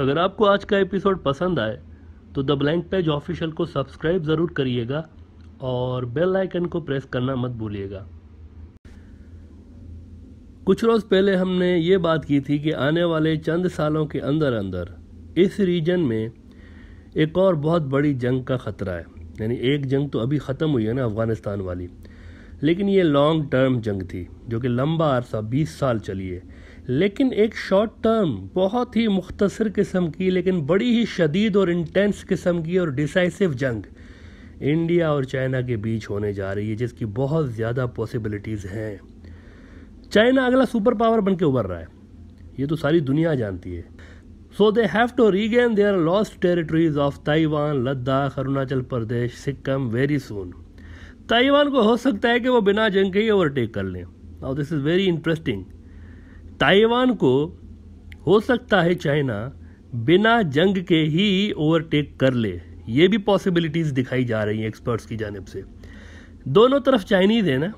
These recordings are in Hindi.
अगर आपको आज का एपिसोड पसंद आए तो द ब्लैंक पेज ऑफिशियल को सब्सक्राइब ज़रूर करिएगा और बेल आइकन को प्रेस करना मत भूलिएगा कुछ रोज़ पहले हमने ये बात की थी कि आने वाले चंद सालों के अंदर अंदर इस रीजन में एक और बहुत बड़ी जंग का ख़तरा है यानी एक जंग तो अभी ख़त्म हुई है ना अफ़गानिस्तान वाली लेकिन ये लॉन्ग टर्म जंग थी जो कि लंबा अरसा 20 साल चली है लेकिन एक शॉर्ट टर्म बहुत ही मुख्तसर किस्म की लेकिन बड़ी ही शदीद और इंटेंस किस्म की और डिसाइसिव जंग इंडिया और चाइना के बीच होने जा रही है जिसकी बहुत ज़्यादा पॉसिबिलिटीज़ हैं चाइना अगला सुपर पावर बन के उभर रहा है ये तो सारी दुनिया जानती है so they have to regain their lost territories of Taiwan Ladakh Arunachal Pradesh Sikkim very soon Taiwan को हो सकता है कि वो बिना जंग के ही ओवरटेक कर लें और this is very interesting Taiwan को हो सकता है चाइना बिना जंग के ही ओवरटेक कर ले ये भी पॉसिबिलिटीज़ दिखाई जा रही हैं एक्सपर्ट्स की जानब से दोनों तरफ चाइनीज़ है ना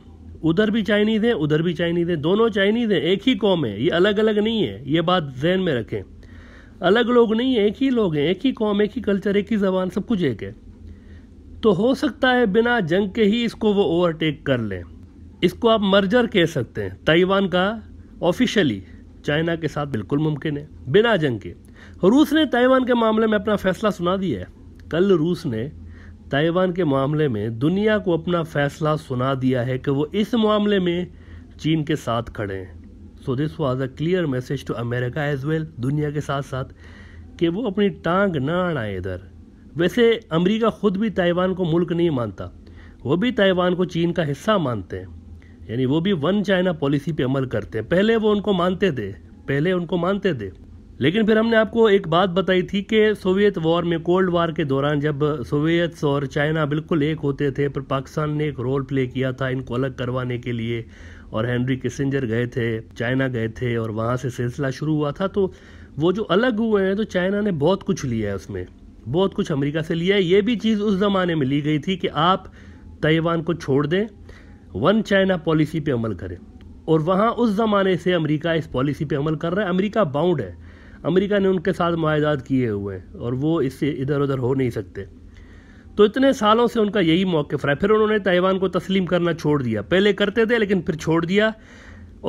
उधर भी चाइनीज़ है उधर भी चाइनीज़ है दोनों चाइनीज़ हैं एक ही कौम है ये अलग अलग नहीं है ये बात जहन में रखें अलग लोग नहीं है एक ही लोग हैं एक ही कौम एक ही कल्चर एक ही ज़बान सब कुछ एक है तो हो सकता है बिना जंग के ही इसको वो ओवरटेक कर लें इसको आप मर्जर कह सकते हैं ताइवान का ऑफिशियली चाइना के साथ बिल्कुल मुमकिन है बिना जंग के रूस ने ताइवान के मामले में अपना फैसला सुना दिया है कल रूस ने ताइवान के मामले में दुनिया को अपना फैसला सुना दिया है कि वो इस मामले में चीन के साथ खड़े हैं so this was a clear message to America as well दुनिया के साथ साथ कि वो अपनी टांग ना अड़ाएं इधर वैसे अमेरिका खुद भी ताइवान को मुल्क नहीं मानता वो भी ताइवान को चीन का हिस्सा मानते हैं यानी वो भी वन चाइना पॉलिसी पे अमल करते हैं पहले वो उनको मानते थे पहले उनको मानते थे लेकिन फिर हमने आपको एक बात बताई थी कि सोवियत वॉर में कोल्ड वार के दौरान जब सोवियत और चाइना बिल्कुल एक होते थे पर पाकिस्तान ने एक रोल प्ले किया था इनको अलग करवाने के लिए और हेनरी किसेंजर गए थे चाइना गए थे और वहाँ से सिलसिला शुरू हुआ था तो वो जो अलग हुए हैं तो चाइना ने बहुत कुछ लिया है उसमें बहुत कुछ अमेरिका से लिया है ये भी चीज़ उस ज़माने में ली गई थी कि आप ताइवान को छोड़ दें वन चाइना पॉलिसी पे अमल करें और वहाँ उस ज़माने से अमेरिका इस पॉलिसी पे अमल कर रहा है अमेरिका बाउंड है अमेरिका ने उनके साथ माहदात किए हुए हैं और वो इससे इधर उधर हो नहीं सकते तो इतने सालों से उनका यही मौक़ रहा फिर उन्होंने ताइवान को तस्लीम करना छोड़ दिया पहले करते थे लेकिन फिर छोड़ दिया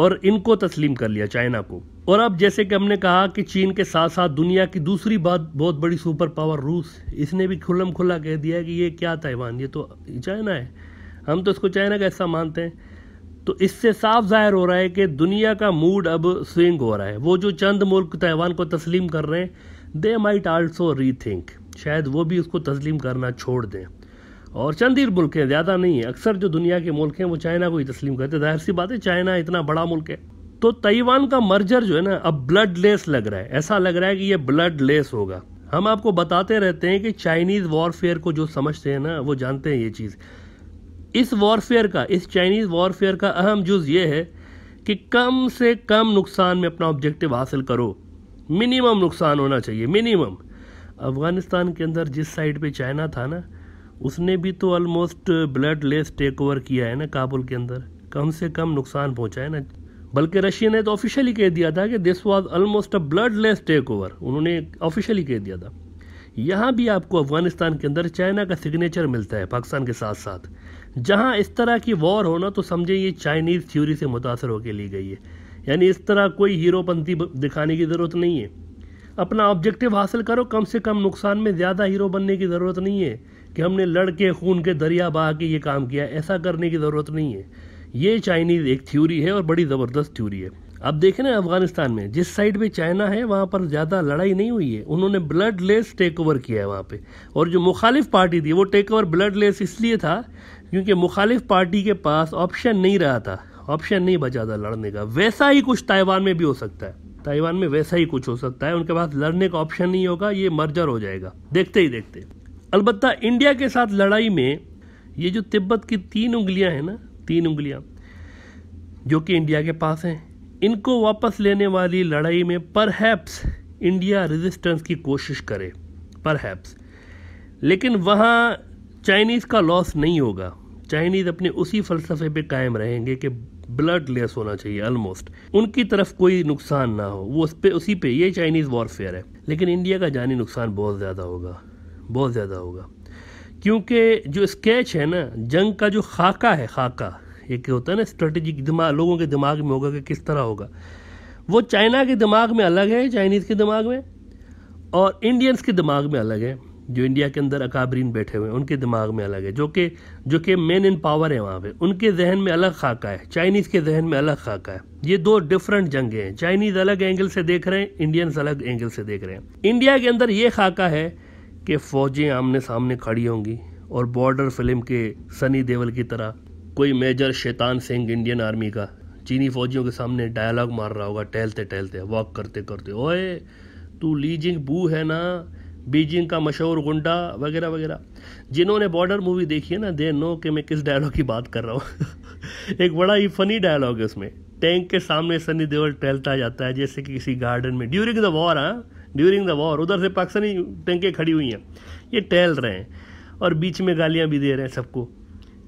और इनको तस्लीम कर लिया चाइना को और अब जैसे कि हमने कहा कि चीन के साथ साथ दुनिया की दूसरी बात बहुत बड़ी सुपर पावर रूस इसने भी खुलम खुला कह दिया कि ये क्या ताइवान ये तो चाइना है हम तो इसको चाइना का हिस्सा मानते हैं तो इससे साफ जाहिर हो रहा है कि दुनिया का मूड अब स्विंग हो रहा है वो जो चंद मुल्क ताइवान को तस्लीम कर रहे हैं they might also rethink शायद वो भी उसको तस्लीम करना छोड़ दें और चंद ही मुल्क हैं ज़्यादा नहीं है अक्सर जो दुनिया के मुल्क हैं वो चाइना को ही तस्लीम करते जाहिर सी बात है चाइना इतना बड़ा मुल्क है तो ताइवान का मर्जर जो है ना अब ब्लड लेस लग रहा है ऐसा लग रहा है कि ये ब्लड लेस होगा हम आपको बताते रहते हैं कि चाइनीज़ वॉरफेयर को जो समझते हैं ना वो जानते हैं ये चीज़ इस वॉरफेयर का इस चाइनीज़ वॉरफेयर का अहम जुज़ ये है कि कम से कम नुकसान में अपना ऑब्जेक्टिव हासिल करो मिनिमम नुकसान होना चाहिए मिनिमम अफ़गानिस्तान के अंदर जिस साइड पे चाइना था ना उसने भी तो almost bloodless takeover किया है ना काबुल के अंदर कम से कम नुकसान पहुँचा है ना बल्कि रशिया ने तो ऑफिशियली कह दिया था कि this was almost a bloodless takeover उन्होंने ऑफिशियली कह दिया था यहाँ भी आपको अफ़गानिस्तान के अंदर चाइना का सिग्नेचर मिलता है पाकिस्तान के साथ साथ जहाँ इस तरह की वॉर हो ना तो समझे ये चाइनीज़ थ्योरी से मुतासर होकर ली गई है यानी इस तरह कोई हीरोपंथी दिखाने की ज़रूरत नहीं है अपना ऑब्जेक्टिव हासिल करो कम से कम नुकसान में ज़्यादा हीरो बनने की ज़रूरत नहीं है कि हमने लड़के खून के दरिया बहा के ये काम किया ऐसा करने की ज़रूरत नहीं है ये चाइनीज़ एक थ्योरी है और बड़ी ज़बरदस्त थ्योरी है अब देखें ना अफगानिस्तान में जिस साइड पे चाइना है वहाँ पर ज़्यादा लड़ाई नहीं हुई है उन्होंने ब्लड लेस टेक ओवर किया है वहाँ पर और जो मुखालिफ पार्टी थी वो टेक ओवर ब्लड लेस इसलिए था क्योंकि मुखालिफ पार्टी के पास ऑप्शन नहीं रहा था ऑप्शन नहीं बचा था लड़ने का वैसा ही कुछ ताइवान में भी हो सकता है ताइवान में वैसा ही कुछ हो सकता है उनके पास लड़ने का ऑप्शन नहीं होगा ये मर्जर हो जाएगा देखते ही देखते अलबत्त इंडिया के साथ लड़ाई में ये जो तिब्बत की तीन उंगलियां हैं ना तीन उंगलियां जो कि इंडिया के पास हैं इनको वापस लेने वाली लड़ाई में परहैप्स इंडिया रेजिस्टेंस की कोशिश करे परहैप्स लेकिन वहाँ चाइनीज़ का लॉस नहीं होगा चाइनीज़ अपने उसी फलसफे पे कायम रहेंगे कि ब्लड लेस होना चाहिए ऑलमोस्ट उनकी तरफ कोई नुकसान ना हो वो उस पर उसी पे ये चाइनीज़ वॉरफेयर है लेकिन इंडिया का जानी नुकसान बहुत ज़्यादा होगा बहुत ज़्यादा होगा क्योंकि जो स्केच है ना जंग का जो खाका है खाका एक होता है ना स्ट्रेटेजिक दिमाग लोगों के दिमाग में होगा कि किस तरह होगा वो चाइना के दिमाग में अलग है चाइनीज़ के दिमाग में और इंडियंस के दिमाग में अलग है जो इंडिया के अंदर अकाबरीन बैठे हुए हैं उनके दिमाग में अलग है जो कि जो कि मेन इन पावर है वहाँ पे उनके जहन में अलग खाका है चाइनीज़ के जहन में अलग खाका है ये दो डिफरेंट जंगे हैं चाइनीज़ अलग एंगल से देख रहे हैं इंडियंस अलग एंगल से देख रहे हैं इंडिया के अंदर ये खाका है कि फ़ौजें आमने सामने खड़ी होंगी और बॉर्डर फिल्म के सनी देवल की तरह कोई मेजर शैतान सिंह इंडियन आर्मी का चीनी फौजियों के सामने डायलॉग मार रहा होगा टहलते टहलते वॉक करते करते ओए तू लीजिंग बू है ना बीजिंग का मशहूर गुंडा वगैरह वगैरह जिन्होंने बॉर्डर मूवी देखी है ना दे नो कि मैं किस डायलॉग की बात कर रहा हूँ एक बड़ा ही फनी डायलॉग है उसमें टैंक के सामने सनी देओल टहलता जाता है जैसे कि किसी गार्डन में ड्यूरिंग द वॉर हाँ ड्यूरिंग द वॉर उधर से पाकिस्तानी टैंकें खड़ी हुई हैं ये टहल रहे हैं और बीच में गालियाँ भी दे रहे हैं सबको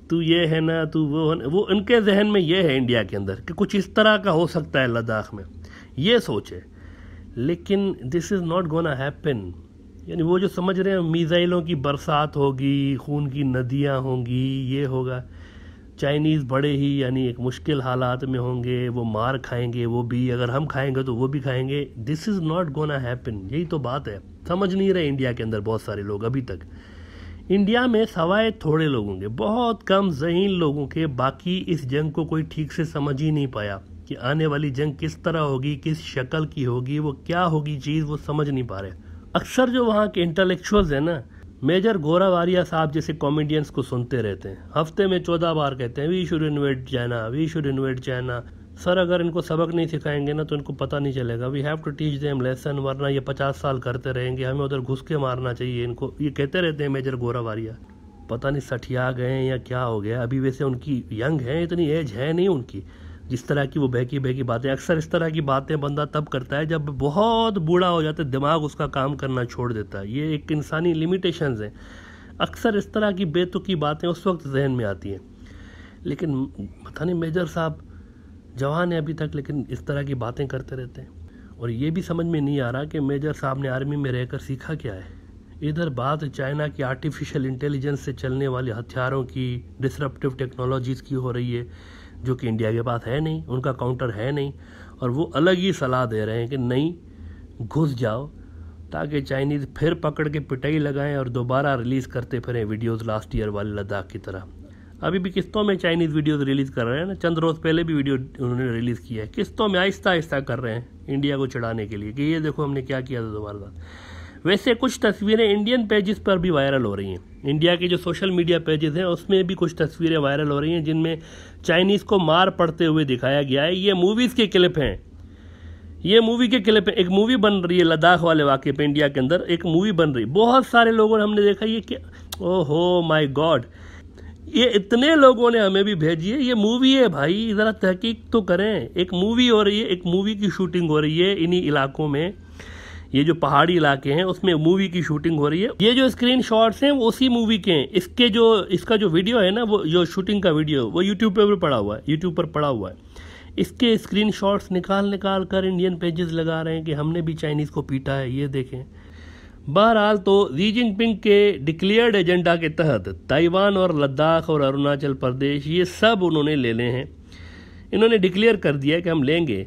तू ये है ना तू वो है ना वो उनके जहन में ये है इंडिया के अंदर कि कुछ इस तरह का हो सकता है लद्दाख में ये सोच है लेकिन this is not gonna happen यानी वो जो समझ रहे हैं मिज़ाइलों की बरसात होगी खून की नदियाँ होंगी ये होगा चाइनीज़ बड़े ही यानी एक मुश्किल हालात में होंगे वो मार खाएंगे वो भी अगर हम खाएंगे तो वो भी खाएंगे this is not gonna happen यही तो बात है समझ नहीं रहे इंडिया के अंदर बहुत सारे लोग अभी तक इंडिया में सवाए थोड़े लोगों के बहुत कम जहीन लोगों के बाकी इस जंग को कोई ठीक से समझ ही नहीं पाया कि आने वाली जंग किस तरह होगी किस शक्ल की होगी वो क्या होगी चीज़ वो समझ नहीं पा रहे अक्सर जो वहाँ के इंटेलेक्चुअल्स हैं ना मेजर गोरा वारिया साहब जैसे कॉमेडियंस को सुनते रहते हैं हफ्ते में चौदह बार कहते हैं we should invade China we should invade China sir अगर इनको सबक नहीं सिखाएंगे ना तो इनको पता नहीं चलेगा we have to teach them lesson वरना ये पचास साल करते रहेंगे हमें उधर घुस के मारना चाहिए इनको ये कहते रहते हैं मेजर गोरा वारिया पता नहीं सठिया गए या क्या हो गया अभी वैसे उनकी यंग है इतनी एज है नहीं उनकी जिस तरह की वो बहकी बहकी बातें अक्सर इस तरह की बातें बंदा तब करता है जब बहुत बूढ़ा हो जाता है दिमाग उसका काम करना छोड़ देता है ये एक इंसानी लिमिटेशन हैं अक्सर इस तरह की बेतुकी बातें उस वक्त जहन में आती हैं लेकिन पता नहीं मेजर साहब जवान है अभी तक लेकिन इस तरह की बातें करते रहते हैं और ये भी समझ में नहीं आ रहा कि मेजर साहब ने आर्मी में रहकर सीखा क्या है इधर बात चाइना की आर्टिफिशियल इंटेलिजेंस से चलने वाले हथियारों की डिसरप्टिव टेक्नोलॉजीज़ की हो रही है जो कि इंडिया के पास है नहीं उनका काउंटर है नहीं और वो अलग ही सलाह दे रहे हैं कि नहीं घुस जाओ ताकि चाइनीज़ फिर पकड़ के पिटाई लगाएं और दोबारा रिलीज़ करते फिरें वीडियोस लास्ट ईयर वाले लद्दाख की तरह अभी भी किस्तों में चाइनीज़ वीडियोस रिलीज़ कर रहे हैं ना चंद रोज़ पहले भी वीडियो उन्होंने रिलीज़ किया है किस्तों में आहिस्ता आहिस्ता कर रहे हैं इंडिया को चढ़ाने के लिए कि ये देखो हमने क्या किया था दोबारा वैसे कुछ तस्वीरें इंडियन पेजेस पर भी वायरल हो रही हैं इंडिया के जो सोशल मीडिया पेजेस हैं उसमें भी कुछ तस्वीरें वायरल हो रही हैं जिनमें चाइनीज़ को मार पड़ते हुए दिखाया गया है ये मूवीज़ के क्लिप हैं ये मूवी के क्लिप एक मूवी बन रही है लद्दाख वाले वाक्य पे इंडिया के अंदर एक मूवी बन रही है बहुत सारे लोगों ने हमने देखा ये क्या ओ हो माई गॉड ये इतने लोगों ने हमें भी भेजी है ये मूवी है भाई ज़रा तहकीक तो करें एक मूवी हो रही है एक मूवी की शूटिंग हो रही है इन्हीं इलाकों में ये जो पहाड़ी इलाके हैं उसमें मूवी की शूटिंग हो रही है ये जो स्क्रीन शॉट्स हैं वो उसी मूवी के हैं इसके जो इसका जो वीडियो है ना वो जो शूटिंग का वीडियो वो यूट्यूब पर भी पड़ा हुआ है यूट्यूब पर पड़ा हुआ है इसके स्क्रीन शॉट्स निकाल निकाल कर इंडियन पेजेस लगा रहे हैं कि हमने भी चाइनीज़ को पीटा है ये देखें बहरहाल तो जी जिनपिंग के डिक्लेयर्ड एजेंडा के तहत ताइवान और लद्दाख और अरुणाचल प्रदेश ये सब उन्होंने ले लें हैं इन्होंने डिक्लेयर कर दिया कि हम लेंगे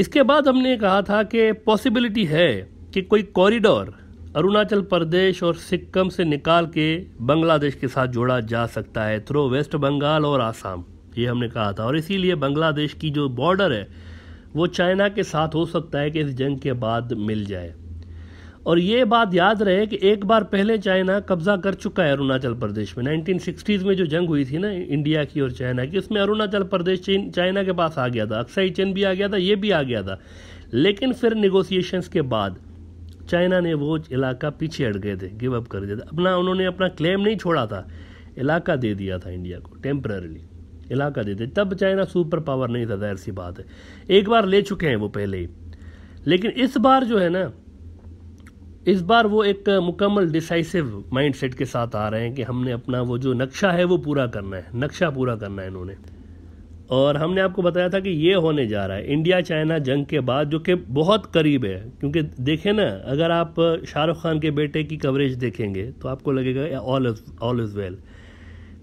इसके बाद हमने कहा था कि पॉसिबिलिटी है कि कोई कॉरिडोर अरुणाचल प्रदेश और सिक्किम से निकाल के बांग्लादेश के साथ जोड़ा जा सकता है थ्रू वेस्ट बंगाल और आसाम ये हमने कहा था और इसीलिए बांग्लादेश की जो बॉर्डर है वो चाइना के साथ हो सकता है कि इस जंग के बाद मिल जाए और ये बात याद रहे कि एक बार पहले चाइना कब्जा कर चुका है अरुणाचल प्रदेश में 1960s में जो जंग हुई थी ना इंडिया की और चाइना की उसमें अरुणाचल प्रदेश चाइना के पास आ गया था अक्साई चेन भी आ गया था ये भी आ गया था लेकिन फिर निगोसिएशंस के बाद चाइना ने वो इलाका पीछे हट गए थे गिव अप कर दिया था अपना उन्होंने अपना क्लेम नहीं छोड़ा था इलाका दे दिया था इंडिया को टेम्प्ररली इलाका दे दिया तब चाइना सुपर पावर नहीं था जाहिर सी बात है एक बार ले चुके हैं वो पहले ही लेकिन इस बार जो है ना इस बार वो एक मुकम्मल डिसाइसिव माइंडसेट के साथ आ रहे हैं कि हमने अपना वो जो नक्शा है वो पूरा करना है नक्शा पूरा करना है इन्होंने और हमने आपको बताया था कि ये होने जा रहा है इंडिया चाइना जंग के बाद जो कि बहुत करीब है क्योंकि देखें ना अगर आप शाहरुख खान के बेटे की कवरेज देखेंगे तो आपको लगेगा all is all is well well.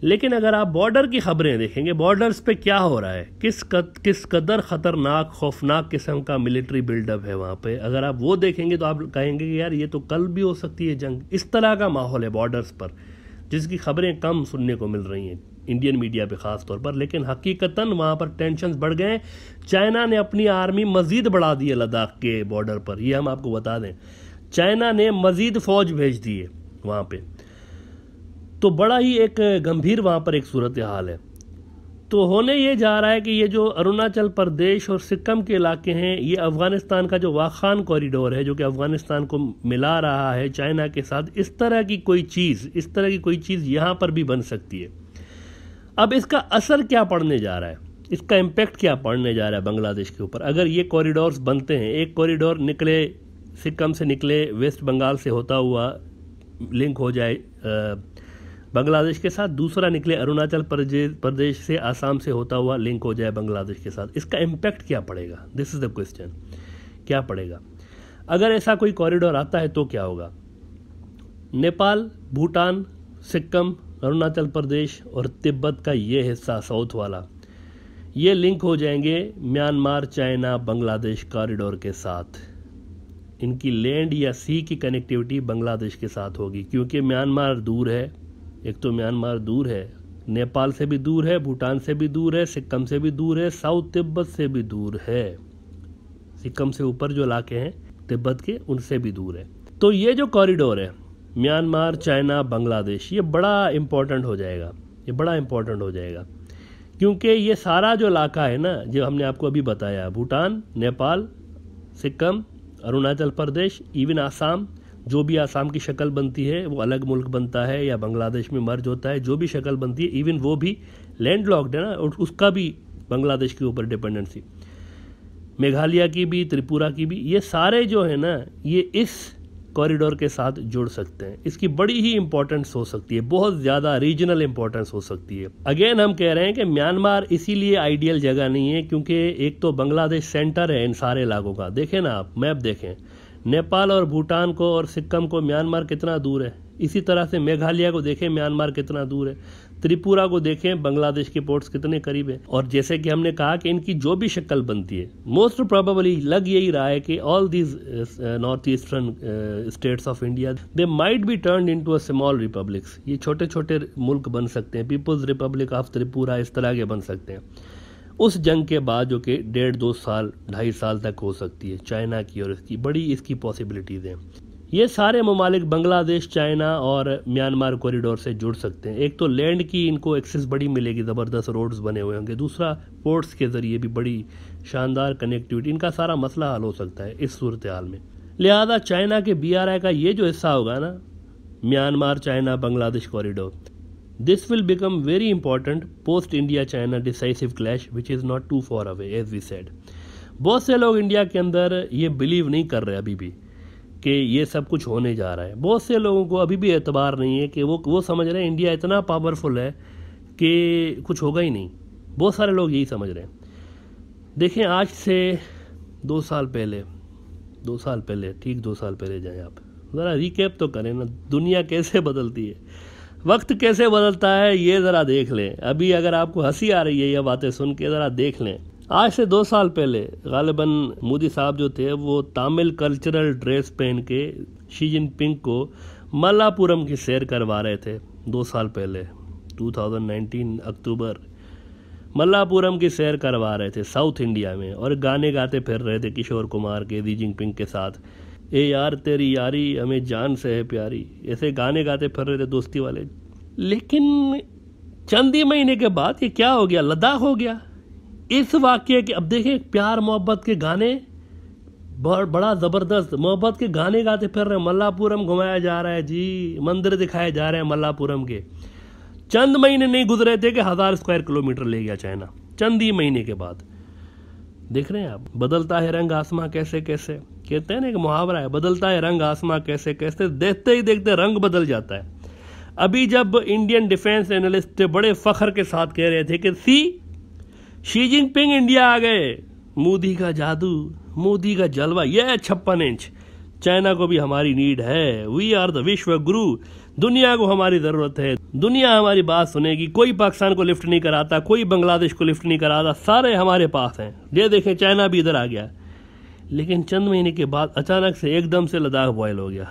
लेकिन अगर आप बॉर्डर की खबरें देखेंगे बॉर्डर्स पे क्या हो रहा है किस कद किस कदर ख़तरनाक खौफनाक किस्म का मिलिट्री बिल्डअप है वहाँ पे अगर आप वो देखेंगे तो आप कहेंगे कि यार ये तो कल भी हो सकती है जंग इस तरह का माहौल है बॉर्डर्स पर जिसकी खबरें कम सुनने को मिल रही हैं इंडियन मीडिया पे ख़ास तौर पर लेकिन हकीकता वहाँ पर टेंशन बढ़ गए चाइना ने अपनी आर्मी मज़ीद बढ़ा दी है लद्दाख के बॉर्डर पर ये हम आपको बता दें चाइना ने मज़ीद फ़ौज भेज दी है वहाँ पर तो बड़ा ही एक गंभीर वहाँ पर एक सूरत हाल है तो होने ये जा रहा है कि ये जो अरुणाचल प्रदेश और सिक्किम के इलाके हैं ये अफ़गानिस्तान का जो वाखान कॉरिडोर है जो कि अफ़गानिस्तान को मिला रहा है चाइना के साथ इस तरह की कोई चीज़ इस तरह की कोई चीज़ यहाँ पर भी बन सकती है अब इसका असर क्या पड़ने जा रहा है इसका इम्पेक्ट क्या पड़ने जा रहा है बांग्लादेश के ऊपर अगर ये कॉरिडोर्स बनते हैं एक कॉरिडोर निकले सिक्किम से निकले वेस्ट बंगाल से होता हुआ लिंक हो जाए बांग्लादेश के साथ दूसरा निकले अरुणाचल प्रदेश से आसाम से होता हुआ लिंक हो जाए बांग्लादेश के साथ इसका इम्पैक्ट क्या पड़ेगा दिस इज़ द क्वेश्चन क्या पड़ेगा अगर ऐसा कोई कॉरिडोर आता है तो क्या होगा नेपाल भूटान सिक्किम अरुणाचल प्रदेश और तिब्बत का ये हिस्सा साउथ वाला ये लिंक हो जाएंगे म्यांमार चाइना बांग्लादेश कॉरिडोर के साथ इनकी लैंड या सी की कनेक्टिविटी बांग्लादेश के साथ होगी क्योंकि म्यांमार दूर है एक तो म्यांमार दूर है नेपाल से भी दूर है भूटान से भी दूर है सिक्किम से भी दूर है साउथ तिब्बत से भी दूर है सिक्किम से ऊपर जो इलाके हैं तिब्बत के उनसे भी दूर है तो ये जो कॉरिडोर है म्यांमार चाइना बांग्लादेश ये बड़ा इम्पोर्टेंट हो जाएगा ये बड़ा इम्पोर्टेंट हो जाएगा क्योंकि ये सारा जो इलाका है ना जो हमने आपको अभी बताया भूटान नेपाल सिक्किम अरुणाचल प्रदेश इवन आसाम जो भी आसाम की शक्ल बनती है वो अलग मुल्क बनता है या बांग्लादेश में मर्ज होता है जो भी शक्ल बनती है इवन वो भी लैंड लॉक्ड है ना और उसका भी बांग्लादेश के ऊपर डिपेंडेंसी मेघालय की भी त्रिपुरा की भी ये सारे जो है ना ये इस कॉरिडोर के साथ जुड़ सकते हैं इसकी बड़ी ही इंपॉर्टेंस हो सकती है बहुत ज़्यादा रीजनल इंपॉर्टेंस हो सकती है अगेन हम कह रहे हैं कि म्यांमार इसीलिए आइडियल जगह नहीं है क्योंकि एक तो बांग्लादेश सेंटर है इन सारे इलाकों का देखें ना आप मैप देखें नेपाल और भूटान को और सिक्किम को म्यांमार कितना दूर है इसी तरह से मेघालय को देखें म्यांमार कितना दूर है त्रिपुरा को देखें बांग्लादेश के पोर्ट्स कितने करीब हैं और जैसे कि हमने कहा कि इनकी जो भी शक्ल बनती है मोस्ट प्रोबेबली लग यही रहा है कि all these north eastern states of India they might be turn into small republics ये छोटे छोटे मुल्क बन सकते हैं पीपुल्स रिपब्लिक ऑफ त्रिपुरा इस तरह के बन सकते हैं उस जंग के बाद जो कि डेढ़ दो साल ढाई साल तक हो सकती है चाइना की और इसकी बड़ी इसकी पॉसिबिलिटीज़ हैं ये सारे ममालिक बांग्लादेश चाइना और म्यांमार कॉरिडोर से जुड़ सकते हैं एक तो लैंड की इनको एक्सेस बड़ी मिलेगी ज़बरदस्त रोड्स बने हुए होंगे दूसरा पोर्ट्स के ज़रिए भी बड़ी शानदार कनेक्टिविटी इनका सारा मसला हल हो सकता है इस सूरत हाल में लिहाजा चाइना के बी का ये जो हिस्सा होगा ना Myanmar China Bangladesh corridor This will become very important post India China decisive clash which is not too far away as we said. बहुत से लोग इंडिया के अंदर ये बिलीव नहीं कर रहे अभी भी कि ये सब कुछ होने जा रहा है बहुत से लोगों को अभी भी एतबार नहीं है कि वो वो समझ रहे हैं इंडिया इतना पावरफुल है कि कुछ होगा ही नहीं बहुत सारे लोग यही समझ रहे हैं देखें आज से दो साल पहले दो साल पहले ठीक दो साल पहले जाएं आप ज़रा रिकेप तो करें ना दुनिया कैसे बदलती है वक्त कैसे बदलता है ये ज़रा देख लें अभी अगर आपको हंसी आ रही है यह बातें सुन के ज़रा देख लें आज से दो साल पहले गालिबा मोदी साहब जो थे वो तमिल कल्चरल ड्रेस पहन के शी जिनपिंग को मल्लापुरम की सैर करवा रहे थे दो साल पहले 2019 अक्टूबर मल्लापुरम की सैर करवा रहे थे साउथ इंडिया में और गाने गाते फिर रहे थे किशोर कुमार के रिजिंग जिनपिंग के साथ ए यार तेरी यारी हमें जान से है प्यारी ऐसे गाने गाते फिर रहे थे दोस्ती वाले लेकिन चंद ही महीने के बाद ये क्या हो गया लद्दाख हो गया इस वाक्य के अब देखें प्यार मोहब्बत के गाने बड़ा ज़बरदस्त मोहब्बत के गाने गाते फिर रहे मल्लापुरम घुमाया जा रहा है जी मंदिर दिखाए जा रहे हैं मल्लापुरम के चंद महीने नहीं गुजरे थे कि हज़ार स्क्वायर किलोमीटर ले गया चाइना चंद ही महीने के बाद देख रहे हैं आप बदलता है रंग आसमां कैसे कैसे कहते हैं ना एक मुहावरा है बदलता है रंग आसमां कैसे कैसे देखते ही देखते रंग बदल जाता है अभी जब इंडियन डिफेंस एनालिस्ट बड़े फखर के साथ कह रहे थे कि सी शी जिनपिंग इंडिया आ गए मोदी का जादू मोदी का जलवा यह छप्पन इंच चाइना को भी हमारी नीड है वी आर द विश्व गुरु दुनिया को हमारी ज़रूरत है दुनिया हमारी बात सुनेगी कोई पाकिस्तान को लिफ्ट नहीं कराता कोई बांग्लादेश को लिफ्ट नहीं कराता सारे हमारे पास हैं ये देखें चाइना भी इधर आ गया लेकिन चंद महीने के बाद अचानक से एकदम से लद्दाख बॉयल हो गया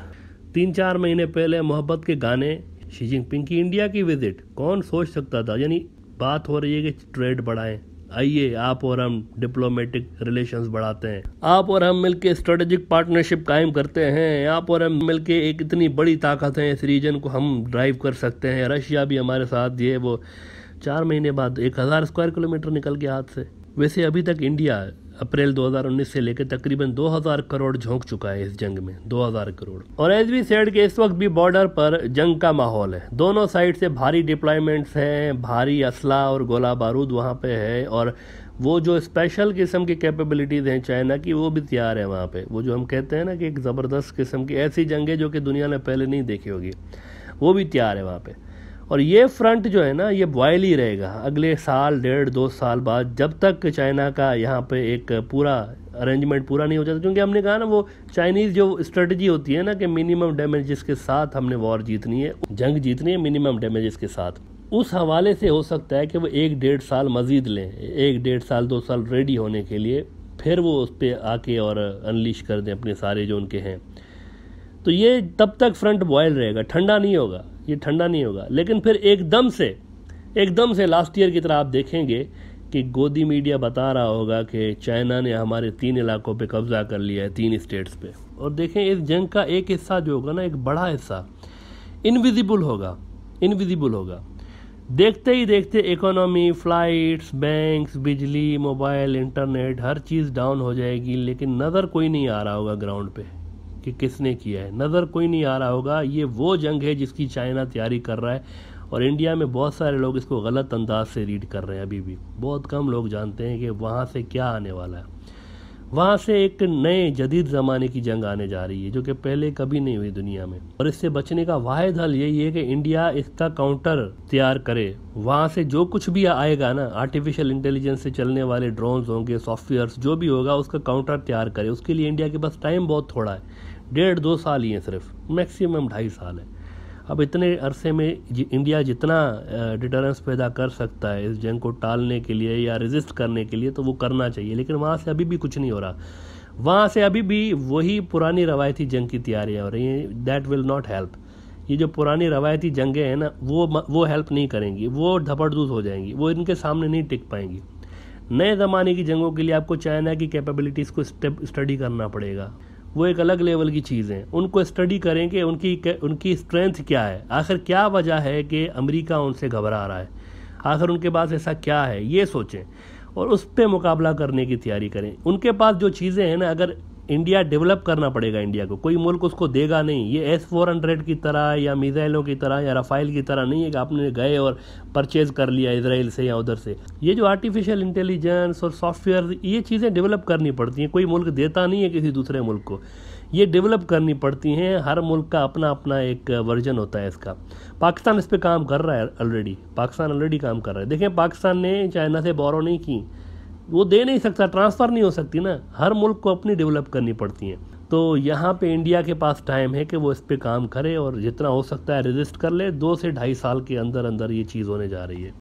तीन चार महीने पहले मोहब्बत के गाने शी जिनपिंग की इंडिया की विजिट कौन सोच सकता था यानी बात हो रही है कि ट्रेड बढ़ाएं आइए आप और हम डिप्लोमेटिक रिलेशंस बढ़ाते हैं आप और हम मिलके स्ट्रेटेजिक पार्टनरशिप कायम करते हैं आप और हम मिलके एक इतनी बड़ी ताकत है इस रीजन को हम ड्राइव कर सकते हैं रशिया भी हमारे साथ ये वो चार महीने बाद एक हज़ार स्क्वायर किलोमीटर निकल के हाथ से वैसे अभी तक इंडिया अप्रैल 2019 से लेकर तकरीबन 2000 करोड़ झोंक चुका है इस जंग में 2000 करोड़ और एज वी सेड के इस वक्त भी बॉर्डर पर जंग का माहौल है दोनों साइड से भारी डिप्लॉयमेंट्स हैं भारी असला और गोला बारूद वहाँ पे है और वो जो स्पेशल किस्म की कैपेबिलिटीज़ हैं चाइना की वो भी तैयार है वहाँ पर वो जो हम कहते हैं ना कि एक ज़बरदस्त किस्म की ऐसी जंग है जो कि दुनिया ने पहले नहीं देखी होगी वो भी तैयार है वहाँ पर और ये फ्रंट जो है ना ये बॉयल ही रहेगा अगले साल डेढ़ दो साल बाद जब तक चाइना का यहाँ पे एक पूरा अरेंजमेंट पूरा नहीं हो जाता क्योंकि हमने कहा ना वो चाइनीज़ जो स्ट्रेटजी होती है ना कि मिनिमम डैमेज के साथ हमने वॉर जीतनी है जंग जीतनी है मिनिमम डैमेज के साथ उस हवाले से हो सकता है कि वो एक डेढ़ साल मज़ीद लें एक डेढ़ साल दो साल रेडी होने के लिए फिर वो उस पर आके और अनलिश कर दें अपने सारे जो उनके हैं तो ये तब तक फ्रंट बॉयल रहेगा ठंडा नहीं होगा ये ठंडा नहीं होगा लेकिन फिर एकदम से एकदम से लास्ट ईयर की तरह आप देखेंगे कि गोदी मीडिया बता रहा होगा कि चाइना ने हमारे तीन इलाकों पे कब्जा कर लिया है तीन स्टेट्स पे और देखें इस जंग का एक हिस्सा जो होगा ना एक बड़ा हिस्सा इनविजिबल होगा इनविजिबल होगा देखते ही देखते इकोनॉमी फ्लाइट्स बैंक्स बिजली मोबाइल इंटरनेट हर चीज़ डाउन हो जाएगी लेकिन नज़र कोई नहीं आ रहा होगा ग्राउंड पे कि किसने किया है नज़र कोई नहीं आ रहा होगा ये वो जंग है जिसकी चाइना तैयारी कर रहा है और इंडिया में बहुत सारे लोग इसको गलत अंदाज से रीड कर रहे हैं अभी भी बहुत कम लोग जानते हैं कि वहाँ से क्या आने वाला है वहाँ से एक नए जदीद ज़माने की जंग आने जा रही है जो कि पहले कभी नहीं हुई दुनिया में और इससे बचने का वाद हल यही है कि इंडिया इसका काउंटर तैयार करे वहाँ से जो कुछ भी आएगा ना आर्टिफिशियल इंटेलिजेंस से चलने वाले ड्रोन्स होंगे सॉफ्टवेयर्स जो भी होगा उसका काउंटर तैयार करे उसके लिए इंडिया के पास टाइम बहुत थोड़ा है डेढ़ दो साल ही हैं सिर्फ मैक्सिमम ढाई साल है अब इतने अरसे में इंडिया जितना डिटरेंस पैदा कर सकता है इस जंग को टालने के लिए या रेजिस्ट करने के लिए तो वो करना चाहिए लेकिन वहाँ से अभी भी कुछ नहीं हो रहा वहाँ से अभी भी वही पुरानी रवायती जंग की तैयारियाँ हो रही हैं दैट विल नॉट हेल्प ये जो पुरानी रवायती जंगें हैं ना वो वो हेल्प नहीं करेंगी वो धपड़दूस हो जाएंगी वो इनके सामने नहीं टिक पाएंगी नए ज़माने की जंगों के लिए आपको चाइना की कैपेबिलिटीज़ को स्टडी करना पड़ेगा वो एक अलग लेवल की चीज़ हैं उनको स्टडी करें कि उनकी उनकी स्ट्रेंथ क्या है आखिर क्या वजह है कि अमेरिका उनसे घबरा रहा है आखिर उनके पास ऐसा क्या है ये सोचें और उस पर मुकाबला करने की तैयारी करें उनके पास जो चीज़ें हैं ना अगर इंडिया डेवलप करना पड़ेगा इंडिया को कोई मुल्क उसको देगा नहीं ये एस फोर हंड्रेड की तरह या मिज़ाइलों की तरह या रफाइल की तरह नहीं है कि आपने गए और परचेज़ कर लिया इसराइल से या उधर से ये जो आर्टिफिशियल इंटेलिजेंस और सॉफ्टवेयर ये चीज़ें डेवलप करनी पड़ती हैं कोई मुल्क देता नहीं है किसी दूसरे मुल्क को ये डेवलप करनी पड़ती हैं हर मुल्क का अपना अपना एक वर्जन होता है इसका पाकिस्तान इस पर काम कर रहा है ऑलरेडी पाकिस्तान ऑलरेडी काम कर रहा है देखें पाकिस्तान ने चाइना से बोरो नहीं की वो दे नहीं सकता ट्रांसफ़र नहीं हो सकती ना हर मुल्क को अपनी डेवलप करनी पड़ती हैं तो यहाँ पे इंडिया के पास टाइम है कि वो इस पर काम करे और जितना हो सकता है रजिस्ट कर ले दो से ढाई साल के अंदर अंदर ये चीज़ होने जा रही है